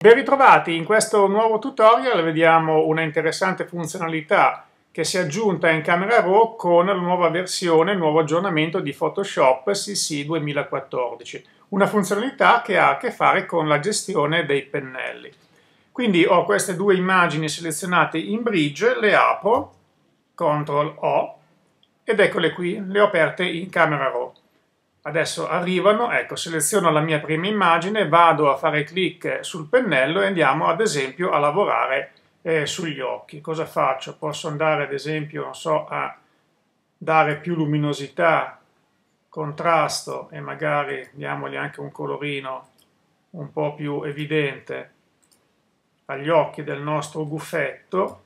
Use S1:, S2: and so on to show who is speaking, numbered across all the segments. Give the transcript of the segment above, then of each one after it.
S1: Ben ritrovati, in questo nuovo tutorial vediamo una interessante funzionalità che si è aggiunta in Camera Raw con la nuova versione, il nuovo aggiornamento di Photoshop CC 2014, una funzionalità che ha a che fare con la gestione dei pennelli. Quindi ho queste due immagini selezionate in bridge, le apro, CTRL O, ed eccole qui, le ho aperte in Camera Raw. Adesso arrivano, ecco, seleziono la mia prima immagine, vado a fare clic sul pennello e andiamo ad esempio a lavorare eh, sugli occhi. Cosa faccio? Posso andare ad esempio, non so, a dare più luminosità, contrasto e magari diamogli anche un colorino un po' più evidente agli occhi del nostro guffetto.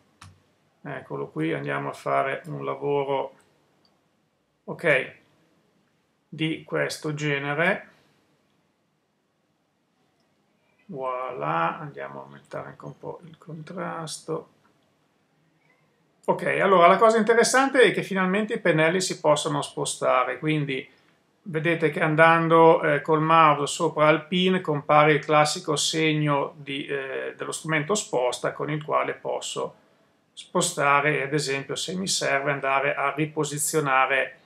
S1: Eccolo qui, andiamo a fare un lavoro... Ok, di questo genere. Voilà, andiamo a aumentare anche un po' il contrasto. Ok, allora la cosa interessante è che finalmente i pennelli si possono spostare, quindi vedete che andando eh, col mouse sopra al pin compare il classico segno di, eh, dello strumento sposta con il quale posso spostare, ad esempio se mi serve andare a riposizionare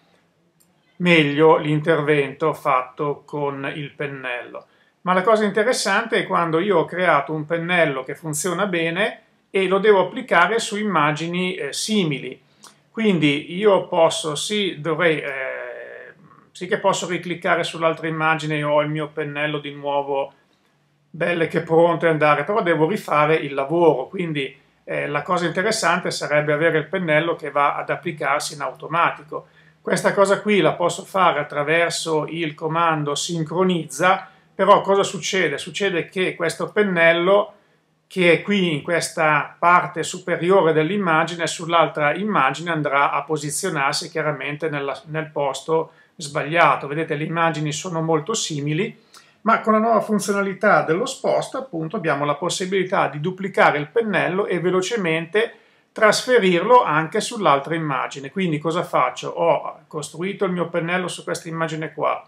S1: meglio l'intervento fatto con il pennello. Ma la cosa interessante è quando io ho creato un pennello che funziona bene e lo devo applicare su immagini eh, simili. Quindi io posso, sì, dovrei, eh, sì che posso ricliccare sull'altra immagine e ho il mio pennello di nuovo belle che pronto e andare, però devo rifare il lavoro, quindi eh, la cosa interessante sarebbe avere il pennello che va ad applicarsi in automatico. Questa cosa qui la posso fare attraverso il comando sincronizza, però cosa succede? Succede che questo pennello che è qui in questa parte superiore dell'immagine sull'altra immagine andrà a posizionarsi chiaramente nella, nel posto sbagliato. Vedete le immagini sono molto simili, ma con la nuova funzionalità dello sposta appunto abbiamo la possibilità di duplicare il pennello e velocemente trasferirlo anche sull'altra immagine. Quindi cosa faccio? Ho costruito il mio pennello su questa immagine qua,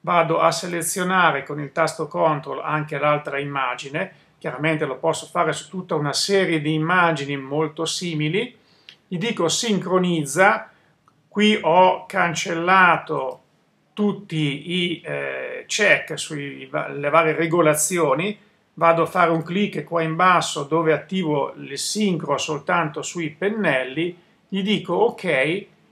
S1: vado a selezionare con il tasto CTRL anche l'altra immagine, chiaramente lo posso fare su tutta una serie di immagini molto simili, gli dico sincronizza, qui ho cancellato tutti i eh, check sulle varie regolazioni, vado a fare un clic qua in basso dove attivo il sincro soltanto sui pennelli, gli dico ok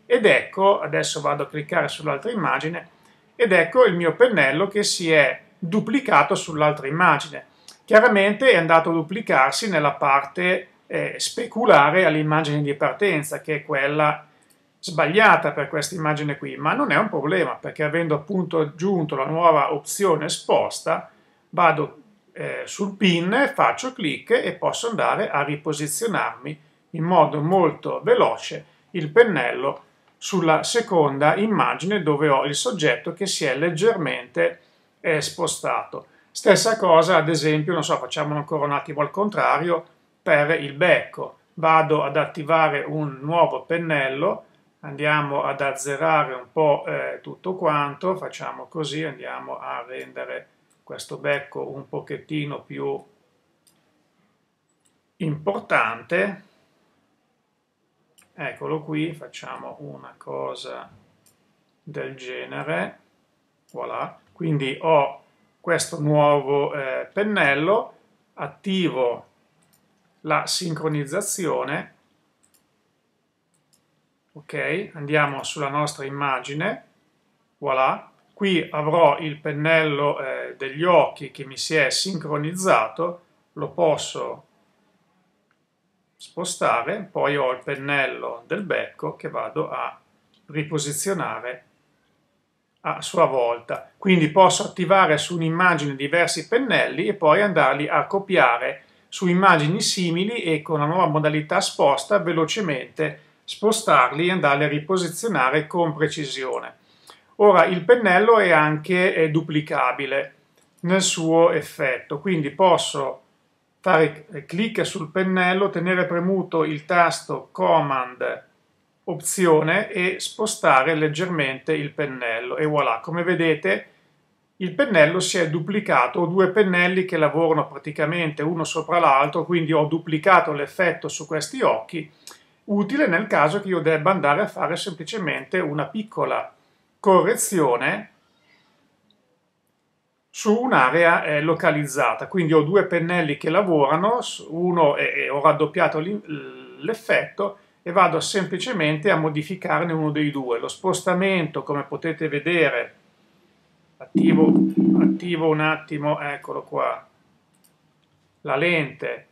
S1: ed ecco, adesso vado a cliccare sull'altra immagine, ed ecco il mio pennello che si è duplicato sull'altra immagine. Chiaramente è andato a duplicarsi nella parte eh, speculare all'immagine di partenza, che è quella sbagliata per questa immagine qui, ma non è un problema perché avendo appunto aggiunto la nuova opzione esposta, vado eh, sul pin, faccio clic e posso andare a riposizionarmi in modo molto veloce il pennello sulla seconda immagine dove ho il soggetto che si è leggermente eh, spostato. Stessa cosa, ad esempio, non so, facciamolo ancora un attimo al contrario per il becco. Vado ad attivare un nuovo pennello, andiamo ad azzerare un po' eh, tutto quanto, facciamo così, andiamo a rendere questo becco un pochettino più importante eccolo qui facciamo una cosa del genere voilà quindi ho questo nuovo eh, pennello attivo la sincronizzazione ok andiamo sulla nostra immagine voilà Qui avrò il pennello eh, degli occhi che mi si è sincronizzato, lo posso spostare, poi ho il pennello del becco che vado a riposizionare a sua volta. Quindi posso attivare su un'immagine diversi pennelli e poi andarli a copiare su immagini simili e con la nuova modalità sposta velocemente spostarli e andarli a riposizionare con precisione. Ora il pennello è anche è duplicabile nel suo effetto, quindi posso fare clic sul pennello, tenere premuto il tasto Command Opzione e spostare leggermente il pennello e voilà, come vedete il pennello si è duplicato, ho due pennelli che lavorano praticamente uno sopra l'altro, quindi ho duplicato l'effetto su questi occhi, utile nel caso che io debba andare a fare semplicemente una piccola correzione su un'area eh, localizzata. Quindi ho due pennelli che lavorano, uno è, è, ho raddoppiato l'effetto e vado semplicemente a modificarne uno dei due. Lo spostamento, come potete vedere, attivo, attivo un attimo, eccolo qua, la lente,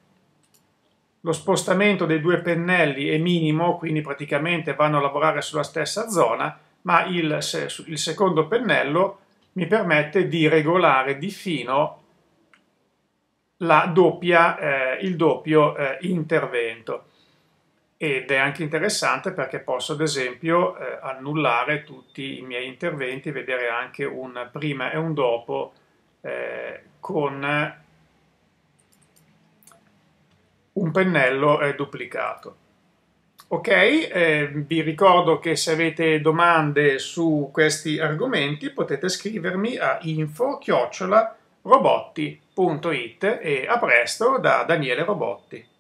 S1: lo spostamento dei due pennelli è minimo, quindi praticamente vanno a lavorare sulla stessa zona, ma il, il secondo pennello mi permette di regolare di fino doppia, eh, il doppio eh, intervento ed è anche interessante perché posso ad esempio eh, annullare tutti i miei interventi, vedere anche un prima e un dopo eh, con un pennello eh, duplicato. Ok, eh, vi ricordo che se avete domande su questi argomenti potete scrivermi a info-robotti.it e a presto da Daniele Robotti.